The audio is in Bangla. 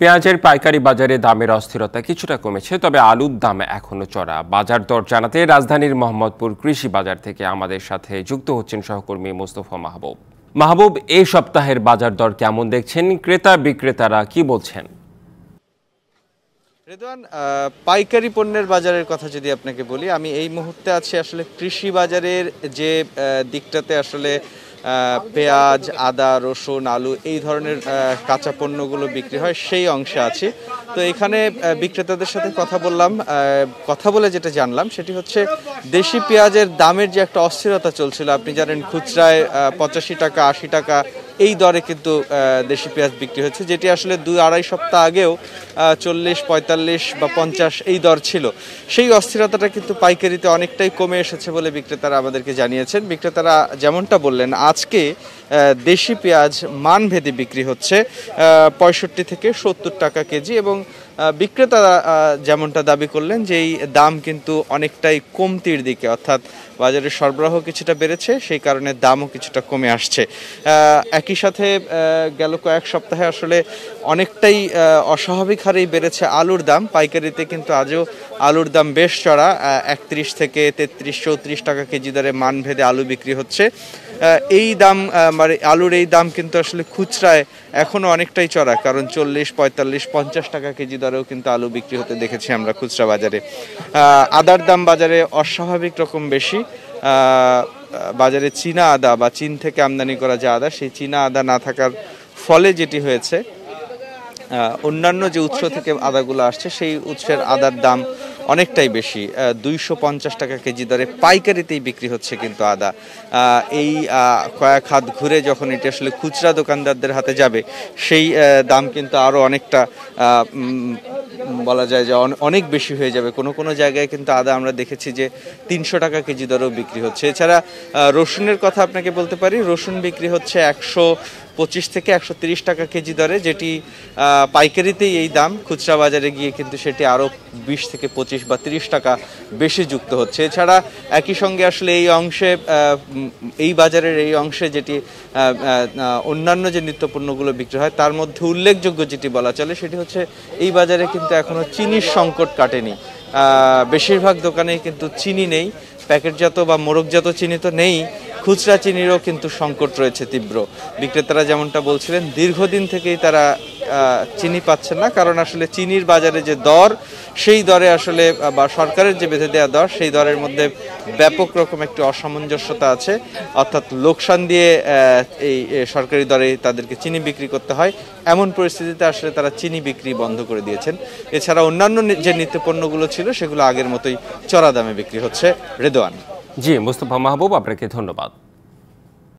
পেঁয়াজের পাইকারি বাজারে দামের অস্থিরতা কিছুটা কমেছে তবে আলুর দাম এখনো চড়া বাজার দর জানাতে রাজধানীর মোহাম্মদপুর কৃষি বাজার থেকে আমাদের সাথে যুক্ত হচ্ছেন সহকর্মী মোস্তফা মাহবুব মাহবুব এই সপ্তাহের বাজার দর কেমন দেখছেন ক্রেতা বিক্রেতারা কি বলছেন রেদান পাইকারি পণ্যের বাজারের কথা যদি আপনাকে বলি আমি এই মুহূর্তে আছি আসলে কৃষি বাজারের যে দিকটাতে আসলে পেঁয়াজ আদা রসুন আলু এই ধরনের কাঁচা পণ্যগুলো বিক্রি হয় সেই অংশে আছি তো এখানে বিক্রেতাদের সাথে কথা বললাম কথা বলে যেটা জানলাম সেটি হচ্ছে দেশি পেঁয়াজের দামের যে একটা অস্থিরতা চলছিল আপনি জানেন খুচরায় পঁচাশি টাকা আশি টাকা এই দরে কিন্তু দেশি পেঁয়াজ বিক্রি হচ্ছে যেটি আসলে দুই আড়াই সপ্তাহ আগেও চল্লিশ পঁয়তাল্লিশ বা পঞ্চাশ এই দর ছিল সেই অস্থিরতাটা কিন্তু পাইকারিতে অনেকটাই কমে এসেছে বলে বিক্রেতারা আমাদেরকে জানিয়েছেন বিক্রেতারা যেমনটা বললেন আজকে দেশি পেঁয়াজ মানভেদে বিক্রি হচ্ছে পঁয়ষট্টি থেকে সত্তর টাকা কেজি এবং বিক্রেতারা যেমনটা দাবি করলেন যে এই দাম কিন্তু অনেকটাই কমতির দিকে অর্থাৎ বাজারে সরবরাহ কিছুটা বেড়েছে সেই কারণে দামও কিছুটা কমে আসছে একই একই সাথে গেল কয়েক সপ্তাহে আসলে অনেকটাই অস্বাভাবিক হারেই বেড়েছে আলুর দাম পাইকারিতে কিন্তু আজও আলুর দাম বেশ চড়া একত্রিশ থেকে তেত্রিশ চৌত্রিশ টাকা কেজি দরে মানভেদে আলু বিক্রি হচ্ছে এই দাম মানে আলুর এই দাম কিন্তু আসলে খুচরায় এখনও অনেকটাই চড়া কারণ চল্লিশ পঁয়তাল্লিশ পঞ্চাশ টাকা কেজি দরেও কিন্তু আলু বিক্রি হতে দেখেছি আমরা খুচরা বাজারে আদার দাম বাজারে অস্বাভাবিক রকম বেশি বাজারে চীনা আদা বা চীন থেকে আমদানি করা যে আদা সেই চীনা আদা না থাকার ফলে যেটি হয়েছে অন্যান্য যে উৎস থেকে আদাগুলো আসছে সেই উৎসের আদার দাম অনেকটাই বেশি দুইশো পঞ্চাশ টাকা কেজি দরে পাইকারিতেই বিক্রি হচ্ছে কিন্তু আদা এই কয়েক হাত ঘুরে যখন এটি আসলে খুচরা দোকানদারদের হাতে যাবে সেই দাম কিন্তু আরও অনেকটা বলা যায় যে অনেক বেশি হয়ে যাবে কোনো কোনো জায়গায় কিন্তু আদা আমরা দেখেছি যে তিনশো টাকা কেজি দরেও বিক্রি হচ্ছে এছাড়া রসুনের কথা আপনাকে বলতে পারি রসুন বিক্রি হচ্ছে একশো পঁচিশ থেকে একশো টাকা কেজি দরে যেটি পাইকারিতেই এই দাম খুচরা বাজারে গিয়ে কিন্তু সেটি আরও বিশ থেকে পঁচিশ বা ৩০ টাকা বেশি যুক্ত হচ্ছে এছাড়া একই সঙ্গে আসলে এই অংশে এই বাজারের এই অংশে যেটি অন্যান্য যে নিত্যপণ্যগুলো বিক্রি হয় তার মধ্যে উল্লেখযোগ্য যেটি বলা চলে সেটি হচ্ছে এই বাজারে কিন্তু এখনও চিনির সংকট কাটেনি বেশিরভাগ দোকানেই কিন্তু চিনি নেই প্যাকেটজাত বা মোরগজাত চিনি তো নেই খুচরা চিনিরও কিন্তু সংকট রয়েছে তীব্র বিক্রেতারা যেমনটা বলছিলেন দীর্ঘদিন থেকেই তারা চিনি পাচ্ছেন না কারণ আসলে চিনির বাজারে যে দর সেই দরে আসলে বা সরকারের যে বেঁধে দেওয়া দর সেই দরের মধ্যে ব্যাপক রকম একটি অসামঞ্জস্যতা আছে অর্থাৎ লোকসান দিয়ে এই সরকারি দরে তাদেরকে চিনি বিক্রি করতে হয় এমন পরিস্থিতিতে আসলে তারা চিনি বিক্রি বন্ধ করে দিয়েছেন এছাড়া অন্যান্য যে নিত্য পণ্যগুলো ছিল সেগুলো আগের মতোই চড়া দামে বিক্রি হচ্ছে রেদোয়ান জি মুস্তফা মাহবুব আপনাকে ধন্যবাদ